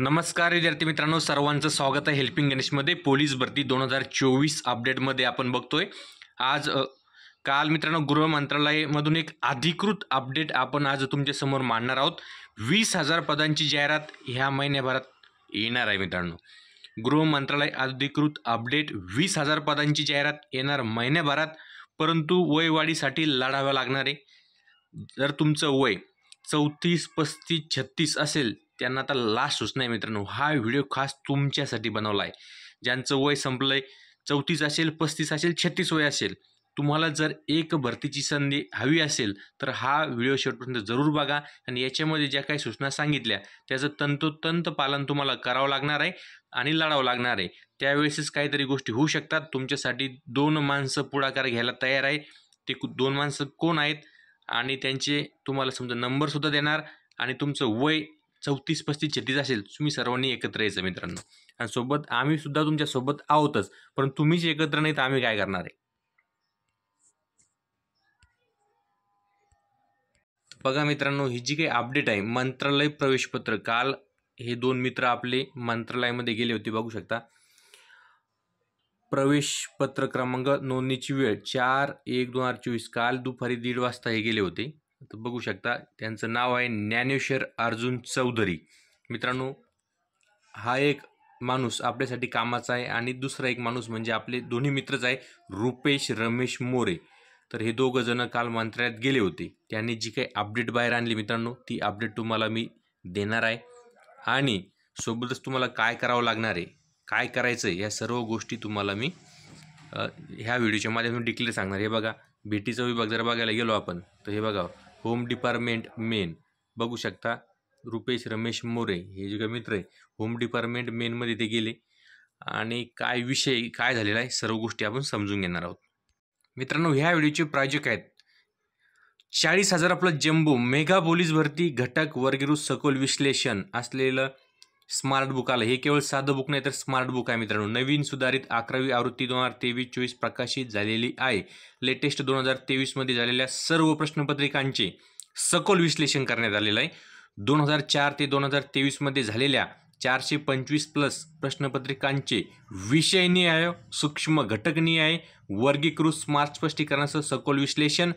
नमस्कार विद्यार्थी मित्रांनो सर्वांचं स्वागत आहे हेल्पिंग गणेशमध्ये पोलीस भरती दोन हजार चोवीस अपडेटमध्ये आपण बघतोय आज काल मित्रांनो गृह मंत्रालयामधून एक अधिकृत अपडेट आपण आज तुमच्यासमोर मांडणार आहोत वीस हजार पदांची जाहिरात ह्या महिन्याभरात येणार आहे मित्रांनो गृह मंत्रालय अधिकृत अपडेट वीस हजार पदांची जाहिरात येणार महिन्याभरात परंतु वयवाढीसाठी लढाव्या आहे जर तुमचं वय चौतीस पस्तीस छत्तीस असेल त्यांना आता लास्ट सूचना आहे मित्रांनो हा व्हिडिओ खास तुमच्यासाठी बनवला आहे ज्यांचं वय संपलं आहे चौतीस असेल पस्तीस असेल छत्तीस वय असेल तुम्हाला जर एक भरतीची संधी हवी असेल तर हा व्हिडिओ शेवटपर्यंत जरूर बघा आणि याच्यामध्ये ज्या काही सूचना सांगितल्या त्याचं तंतोतंत पालन तुम्हाला करावं लागणार आहे आणि लढावं लागणार आहे त्यावेळेसच काहीतरी गोष्टी होऊ शकतात तुमच्यासाठी दोन माणसं पुढाकार घ्यायला तयार आहे ते दोन माणसं कोण आहेत आणि त्यांचे तुम्हाला समजा नंबरसुद्धा देणार आणि तुमचं वय चौतीस पस्तीस छत्तीस असेल तुम्ही सर्वांनी एकत्र यायचं मित्रांनो आणि सोबत आम्ही सुद्धा तुमच्या सोबत आहोतच पण तुम्हीच एकत्र नाही तर आम्ही काय करणार आहे बघा मित्रांनो ही जी काही अपडेट आहे मंत्रालय प्रवेशपत्र काल हे दोन मित्र आपले मंत्रालयामध्ये गेले होते बघू शकता प्रवेशपत्र क्रमांक नोंदणीची वेळ चार एक दोन हजार चोवीस काल दुपारी दीड वाजता हे गेले होते बघू शकता त्यांचं नाव आहे ज्ञानेश्वर अर्जुन चौधरी मित्रांनो हा एक माणूस आपल्यासाठी कामाचा आहे आणि दुसरा एक माणूस म्हणजे आपले दोन्ही मित्रच आहे रुपेश रमेश मोरे तर हे दोघं जण काल मंत्रालयात गेले होते त्यांनी जी काही अपडेट बाहेर आणली मित्रांनो ती अपडेट तुम्हाला मी देणार आहे आणि सोबतच तुम्हाला काय करावं लागणार आहे काय करायचं आहे या सर्व गोष्टी तुम्हाला मी ह्या व्हिडिओच्या माध्यमातून डिक्लेअर सांगणार हे बघा भेटीचा विभाग जर बघायला गेलो आपण तर हे बघा होम डिपार्टमेंट मेन बघू शकता रुपेश रमेश मोरे हे जे काही मित्र आहे होम डिपार्टमेंट मेनमध्ये ते गेले आणि काय विषय काय झालेला आहे सर्व गोष्टी आपण समजून घेणार आहोत मित्रांनो ह्या व्हिडिओचे प्रायोजक आहेत चाळीस हजार आपलं जम्बो मेगा पोलीस भरती घटक वर्गीरू सखोल विश्लेषण असलेलं स्मार्ट बुक आलं हे केवळ साधं बुक नाही तर स्मार्ट बुक आहे मित्रांनो नवीन सुधारित अकरावी आवृत्ती दोन हजार तेवीस चोवीस प्रकाशित झालेली आहे लेटेस्ट दोन हजार तेवीसमध्ये झालेल्या सर्व प्रश्नपत्रिकांचे सखोल विश्लेषण करण्यात आलेलं आहे दोन हजार चार ते दोन हजार तेवीसमध्ये झालेल्या चारशे पंचवीस प्लस प्रश्नपत्रिकांचे विषयनिहाय सूक्ष्म घटकनिहाय वर्गीकृत स्मार्ट स्पष्टीकरणाचं सखोल विश्लेषण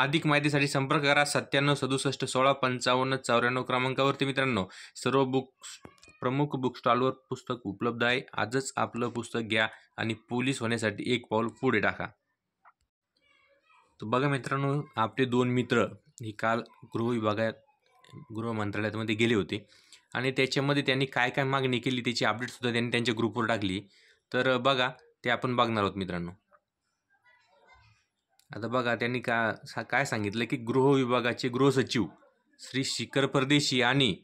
अधिक माहितीसाठी संपर्क करा सत्त्याण्णव सदुसष्ट सोळा पंचावन्न चौऱ्याण्णव क्रमांकावरती मित्रांनो सर्व बुक्स प्रमुख स्टॉलवर पुस्तक उपलब्ध आहे आजच आपलं पुस्तक घ्या आणि पोलीस होण्यासाठी एक पाऊल पुढे टाका तर बघा मित्रांनो आपले दोन मित्र हे काल गृह विभागात गृह मंत्रालयामध्ये गेले होते आणि त्याच्यामध्ये त्यांनी काय काय मागणी केली त्याची अपडेटसुद्धा त्यांनी त्यांच्या ग्रुपवर टाकली तर बघा ते आपण बघणार आहोत मित्रांनो आता बघा त्यांनी का काय सांगितलं की गृह विभागाचे गृहसचिव श्री शिखर परदेशी आणि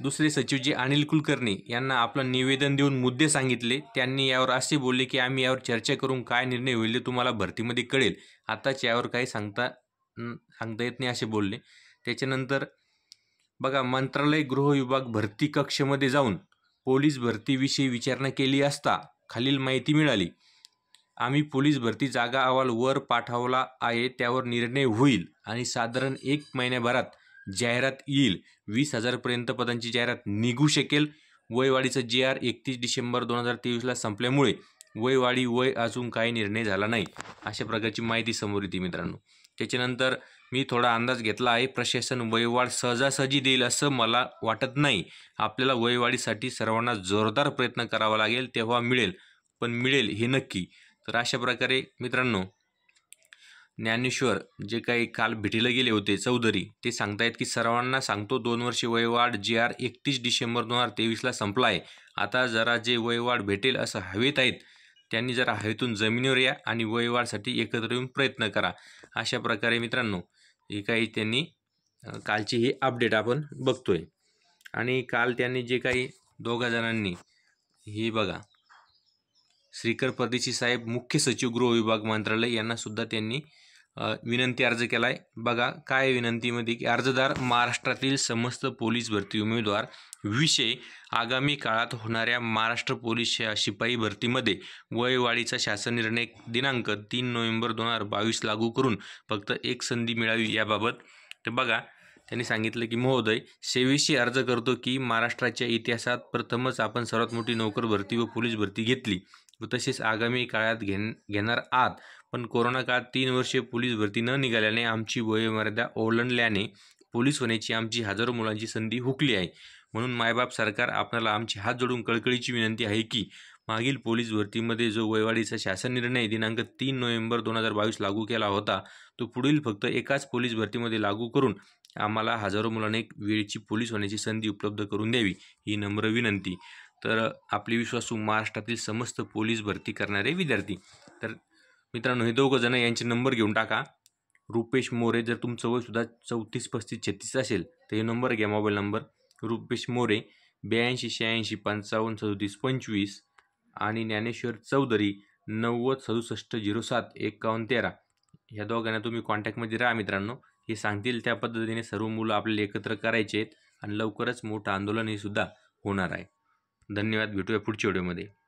दुसरे सचिव जी अनिल कुलकर्णी यांना आपलं निवेदन देऊन मुद्दे सांगितले त्यांनी यावर असे बोलले की आम्ही यावर चर्चा करून काय निर्णय होईल ते तुम्हाला भरतीमध्ये कळेल आताच यावर काही सांगता सांगता येत नाही असे बोलले त्याच्यानंतर बघा मंत्रालय गृह विभाग भरती कक्षमध्ये जाऊन पोलीस भरतीविषयी विचारणा केली असता खालील माहिती मिळाली आम्ही पोलीस भरती जागा अहवाल वर पाठवला आहे त्यावर निर्णय होईल आणि साधारण एक महिन्याभरात जाहिरात येईल वीस हजारपर्यंत पदांची जाहिरात निघू शकेल वयवाढीचं जे आर एकतीस डिसेंबर दोन हजार तेवीसला संपल्यामुळे वयवाढी वय अजून काही निर्णय झाला नाही अशा प्रकारची माहिती समोर येते मित्रांनो त्याच्यानंतर मी थोडा अंदाज घेतला आहे प्रशासन वयवाढ सहजासहजी देईल असं मला वाटत नाही आपल्याला वयवाढीसाठी सर्वांना जोरदार प्रयत्न करावा लागेल तेव्हा मिळेल पण मिळेल हे नक्की तर अशा प्रकारे मित्रांनो ज्ञानेश्वर जे काही काल भेटीला गेले होते चौधरी ते सांगतायत की सर्वांना सांगतो दोन वर्षे वयवाढ जे आर एकतीस डिसेंबर दोन हजार तेवीसला संपला आहे आता जरा जे वयवाढ भेटेल असं हवेत आहेत त्यांनी जरा हवेतून जमिनीवर या आणि वयवाढसाठी एकत्र येऊन प्रयत्न करा अशा प्रकारे मित्रांनो हे काही त्यांनी कालची ही अपडेट आपण बघतोय आणि काल त्यांनी जे काही दोघा जणांनी हे बघा श्रीकर परदेशी साहेब मुख्य सचिव गृह विभाग मंत्रालय यांनासुद्धा त्यांनी विनंती अर्ज केला आहे बघा काय विनंतीमध्ये की अर्जदार महाराष्ट्रातील समस्त पोलीस भरती उमेदवार विषय आगामी काळात होणाऱ्या महाराष्ट्र पोलीस शिपाई भरतीमध्ये वयवाढीचा शासन निर्णय दिनांक तीन नोव्हेंबर दोन हजार बावीस लागू करून फक्त एक संधी मिळावी याबाबत तर बघा त्यांनी सांगितलं की महोदय सेवेशी अर्ज करतो की महाराष्ट्राच्या इतिहासात प्रथमच आपण सर्वात मोठी नोकर भरती व पोलीस भरती घेतली व तसेच आगामी काळात घेण घेणार आत पण कोरोना काळात तीन वर्षे पोलीस भरती न निघाल्याने आमची वयोमर्यादा ओलांडल्याने पोलीस होण्याची आमची हजारो मुलांची संधी हुकली आहे म्हणून मायबाप सरकार आपणाला आमची हात जोडून कळकळीची विनंती आहे की मागील पोलीस भरतीमध्ये जो वयवाडीचा शासन निर्णय दिनांक तीन नोव्हेंबर दोन हजार बावीस लागू केला होता तो पुढील फक्त एकाच पोलीस भरतीमध्ये लागू करून आम्हाला हजारो मुलांना वेळची पोलीस होण्याची संधी उपलब्ध करून द्यावी ही नम्र विनंती तर आपले विश्वासू महाराष्ट्रातील समस्त पोलीस भरती करणारे विद्यार्थी तर मित्रांनो हे दोघं जण यांचे नंबर घेऊन टाका रुपेश मोरे जर तुमचं वयसुद्धा चौतीस पस्तीस छत्तीस असेल तर हे नंबर घ्या मोबाईल नंबर रुपेश मोरे ब्याऐंशी शहाऐंशी पंचावन्न सदोतीस पंचवीस आणि ज्ञानेश्वर चौधरी नव्वद सदुसष्ट झिरो सात एकावन्न तेरा ह्या दोघांना तुम्ही कॉन्टॅक्टमध्ये राहा मित्रांनो हे सांगतील त्या पद्धतीने सर्व मुलं आपल्याला एकत्र करायचे आहेत आणि लवकरच मोठं आंदोलन हे सुद्धा होणार आहे धन्यवाद भेटूया पुढच्या व्हिडिओमध्ये